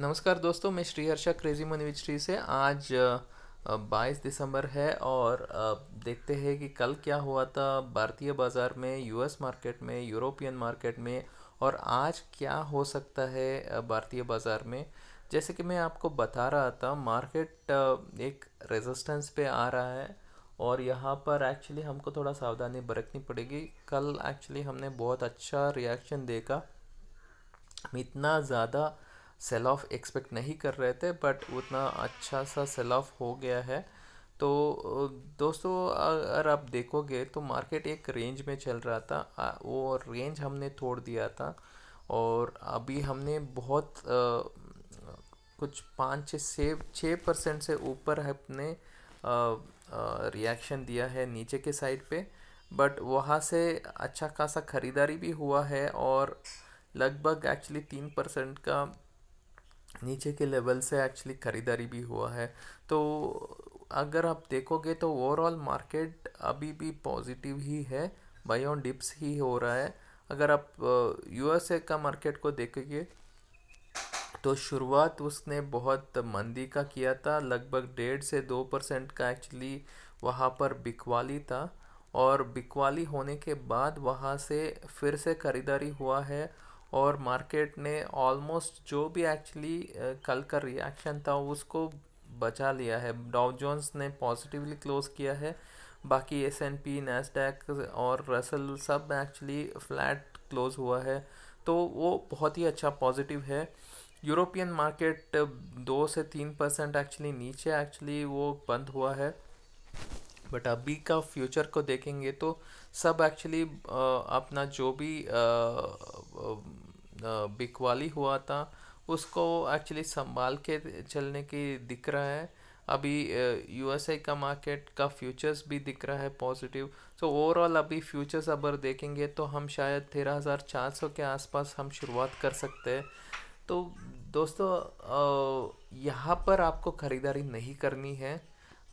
नमस्कार दोस्तों मैं श्री हर्षा क्रेजी मनी श्री से आज बाईस दिसंबर है और देखते हैं कि कल क्या हुआ था भारतीय बाज़ार में यूएस मार्केट में यूरोपियन मार्केट में और आज क्या हो सकता है भारतीय बाज़ार में जैसे कि मैं आपको बता रहा था मार्केट एक रेजिस्टेंस पे आ रहा है और यहाँ पर एक्चुअली हमको थोड़ा सावधानी बरतनी पड़ेगी कल एक्चुअली हमने बहुत अच्छा रिएक्शन देखा इतना ज़्यादा सेल ऑफ एक्सपेक्ट नहीं कर रहे थे बट उतना अच्छा सा सेल ऑफ हो गया है तो दोस्तों अगर आप देखोगे तो मार्केट एक रेंज में चल रहा था वो रेंज हमने तोड़ दिया था और अभी हमने बहुत आ, कुछ पाँच से छः परसेंट से ऊपर हमने रिएक्शन दिया है नीचे के साइड पे बट वहाँ से अच्छा खासा ख़रीदारी भी हुआ है और लगभग एक्चुअली तीन परसेंट का नीचे के लेवल से एक्चुअली ख़रीदारी भी हुआ है तो अगर आप देखोगे तो ओवरऑल मार्केट अभी भी पॉजिटिव ही है बाई ऑन डिप्स ही हो रहा है अगर आप यूएसए का मार्केट को देखोगे तो शुरुआत उसने बहुत मंदी का किया था लगभग डेढ़ से दो परसेंट का एक्चुअली वहाँ पर बिकवाली था और बिकवाली होने के बाद वहाँ से फिर से ख़रीदारी हुआ है और मार्केट ने ऑलमोस्ट जो भी एक्चुअली कल का रिएक्शन था उसको बचा लिया है डाउ जोन्स ने पॉजिटिवली क्लोज किया है बाकी एस एन पी नैसडैक और रसल सब एक्चुअली फ्लैट क्लोज हुआ है तो वो बहुत ही अच्छा पॉजिटिव है यूरोपियन मार्केट दो से तीन परसेंट एक्चुअली नीचे एक्चुअली वो बंद हुआ है बट अभी का फ्यूचर को देखेंगे तो सब एक्चुअली अपना जो भी बिकवाली हुआ था उसको एक्चुअली संभाल के चलने की दिख रहा है अभी यूएसए का मार्केट का फ्यूचर्स भी दिख रहा है पॉजिटिव सो ओवरऑल अभी फ्यूचर्स अगर देखेंगे तो हम शायद तेरह हज़ार चार सौ के आसपास हम शुरुआत कर सकते हैं तो दोस्तों यहाँ पर आपको ख़रीदारी नहीं करनी है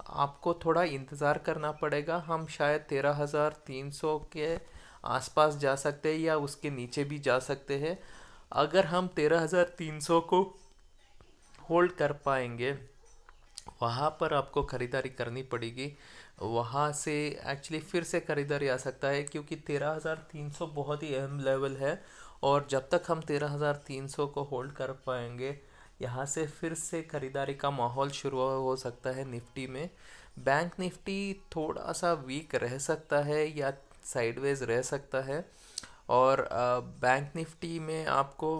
आपको थोड़ा इंतज़ार करना पड़ेगा हम शायद तेरह हज़ार तीन सौ के आसपास जा सकते हैं या उसके नीचे भी जा सकते हैं अगर हम तेरह हज़ार तीन सौ को होल्ड कर पाएंगे वहाँ पर आपको ख़रीदारी करनी पड़ेगी वहाँ से एक्चुअली फिर से ख़रीदारी आ सकता है क्योंकि तेरह हज़ार तीन सौ बहुत ही अहम लेवल है और जब तक हम तेरह हज़ार तीन सौ को होल्ड कर पाएंगे यहाँ से फिर से ख़रीदारी का माहौल शुरू हो सकता है निफ्टी में बैंक निफ्टी थोड़ा सा वीक रह सकता है या साइडवेज रह सकता है और बैंक निफ्टी में आपको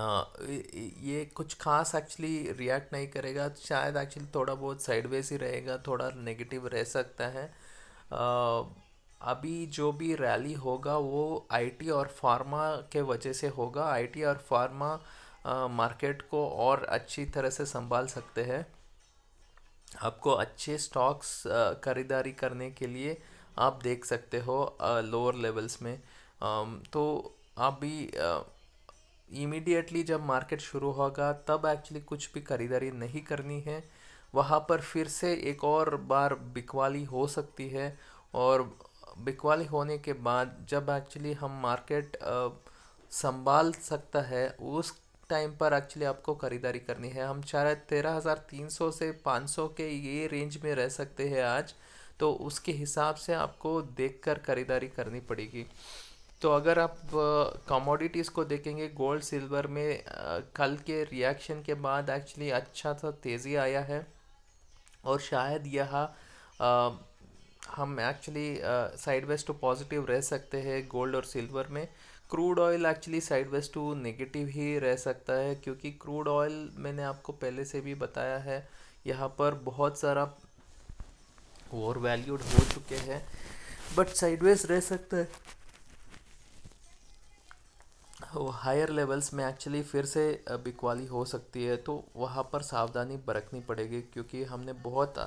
आ, ये कुछ खास एक्चुअली रिएक्ट नहीं करेगा शायद एक्चुअली थोड़ा बहुत साइडवेज ही रहेगा थोड़ा नेगेटिव रह सकता है आ, अभी जो भी रैली होगा वो आईटी और फार्मा के वजह से होगा आईटी और फार्मा मार्केट को और अच्छी तरह से संभाल सकते हैं आपको अच्छे स्टॉक्स खरीदारी करने के लिए आप देख सकते हो लोअर लेवल्स में तो आप भी इमीडिएटली जब मार्केट शुरू होगा तब एक्चुअली कुछ भी खरीदारी नहीं करनी है वहाँ पर फिर से एक और बार बिकवाली हो सकती है और बिकवाली होने के बाद जब एक्चुअली हम मार्केट संभाल सकता है उस टाइम पर एक्चुअली आपको ख़रीदारी करनी है हम चाहे तेरह हज़ार तीन सौ से पाँच सौ के ये रेंज में रह सकते हैं आज तो उसके हिसाब से आपको देख कर खरीदारी करनी पड़ेगी तो अगर आप कमोडिटीज़ को देखेंगे गोल्ड सिल्वर में आ, कल के रिएक्शन के बाद एक्चुअली अच्छा सा तेज़ी आया है और शायद यह हम actually sideways to positive रह सकते हैं गोल्ड और सिल्वर में crude oil actually sideways to negative ही रह सकता है क्योंकि क्रूड ऑयल मैंने आपको पहले से भी बताया है यहाँ पर बहुत सारा ओवर वैल्यूड हो चुके हैं बट साइडवेज रह सकता है वो हायर लेवल्स में एक्चुअली फिर से बिकवाली हो सकती है तो वहाँ पर सावधानी बरतनी पड़ेगी क्योंकि हमने बहुत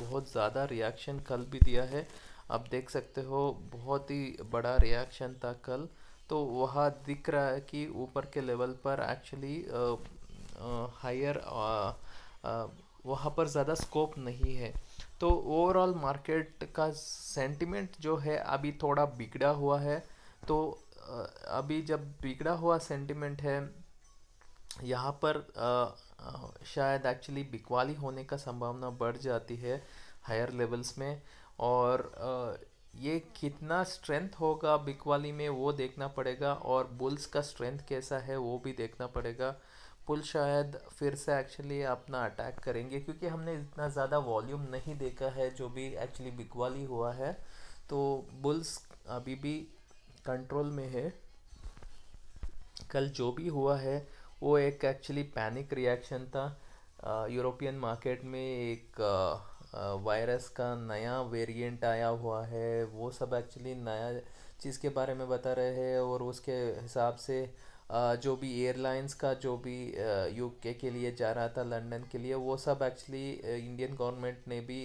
बहुत ज़्यादा रिएक्शन कल भी दिया है आप देख सकते हो बहुत ही बड़ा रिएक्शन था कल तो वहाँ दिख रहा है कि ऊपर के लेवल पर एक्चुअली हायर वहाँ पर ज़्यादा स्कोप नहीं है तो ओवरऑल मार्केट का सेंटिमेंट जो है अभी थोड़ा बिगड़ा हुआ है तो अभी जब बिगड़ा हुआ सेंटिमेंट है यहाँ पर आ, शायद एक्चुअली बिकवाली होने का संभावना बढ़ जाती है हायर लेवल्स में और आ, ये कितना स्ट्रेंथ होगा बिकवाली में वो देखना पड़ेगा और बुल्स का स्ट्रेंथ कैसा है वो भी देखना पड़ेगा पुल शायद फिर से एक्चुअली अपना अटैक करेंगे क्योंकि हमने इतना ज़्यादा वॉल्यूम नहीं देखा है जो भी एक्चुअली बिकवाली हुआ है तो बुल्स अभी भी कंट्रोल में है कल जो भी हुआ है वो एक एक्चुअली पैनिक रिएक्शन था यूरोपियन मार्केट में एक वायरस का नया वेरिएंट आया हुआ है वो सब एक्चुअली नया चीज़ के बारे में बता रहे हैं और उसके हिसाब से जो भी एयरलाइंस का जो भी यूके के लिए जा रहा था लंदन के लिए वो सब एक्चुअली इंडियन गवर्नमेंट ने भी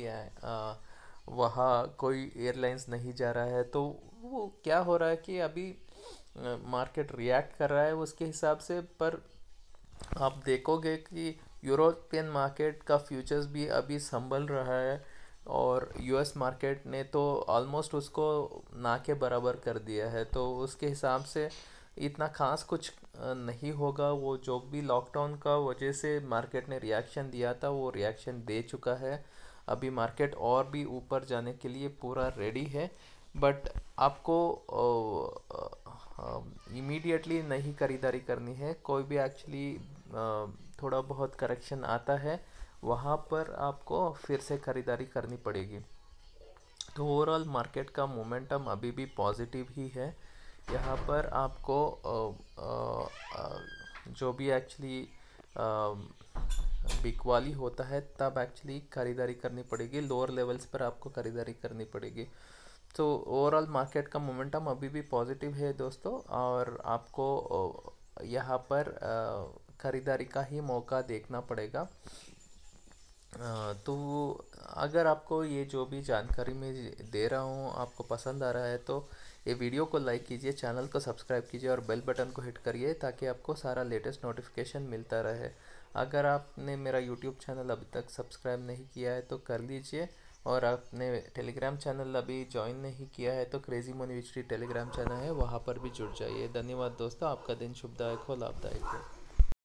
वहाँ कोई एयरलाइंस नहीं जा रहा है तो वो क्या हो रहा है कि अभी मार्केट रिएक्ट कर रहा है उसके हिसाब से पर आप देखोगे कि यूरोपियन मार्केट का फ्यूचर्स भी अभी संभल रहा है और यूएस मार्केट ने तो ऑलमोस्ट उसको ना के बराबर कर दिया है तो उसके हिसाब से इतना खास कुछ नहीं होगा वो जो भी लॉकडाउन का वजह से मार्केट ने रिएक्शन दिया था वो रिएक्शन दे चुका है अभी मार्केट और भी ऊपर जाने के लिए पूरा रेडी है बट आपको इमीडिएटली नहीं खरीदारी करनी है कोई भी एक्चुअली थोड़ा बहुत करेक्शन आता है वहाँ पर आपको फिर से ख़रीदारी करनी पड़ेगी तो ओवरऑल मार्केट का मोमेंटम अभी भी पॉजिटिव ही है यहाँ पर आपको जो भी एक्चुअली बिकवाली होता है तब एक्चुअली खरीदारी करनी पड़ेगी लोअर लेवल्स पर आपको खरीदारी करनी पड़ेगी तो ओवरऑल मार्केट का मोमेंटम अभी भी पॉजिटिव है दोस्तों और आपको यहाँ पर ख़रीदारी का ही मौका देखना पड़ेगा तो अगर आपको ये जो भी जानकारी मैं दे रहा हूँ आपको पसंद आ रहा है तो ये वीडियो को लाइक कीजिए चैनल को सब्सक्राइब कीजिए और बेल बटन को हिट करिए ताकि आपको सारा लेटेस्ट नोटिफिकेशन मिलता रहे अगर आपने मेरा यूट्यूब चैनल अभी तक सब्सक्राइब नहीं किया है तो कर लीजिए और आपने टेलीग्राम चैनल अभी ज्वाइन नहीं किया है तो क्रेजी मोनी टेलीग्राम चैनल है वहाँ पर भी जुड़ जाइए धन्यवाद दोस्तों आपका दिन शुभदायक हो लाभदायक हो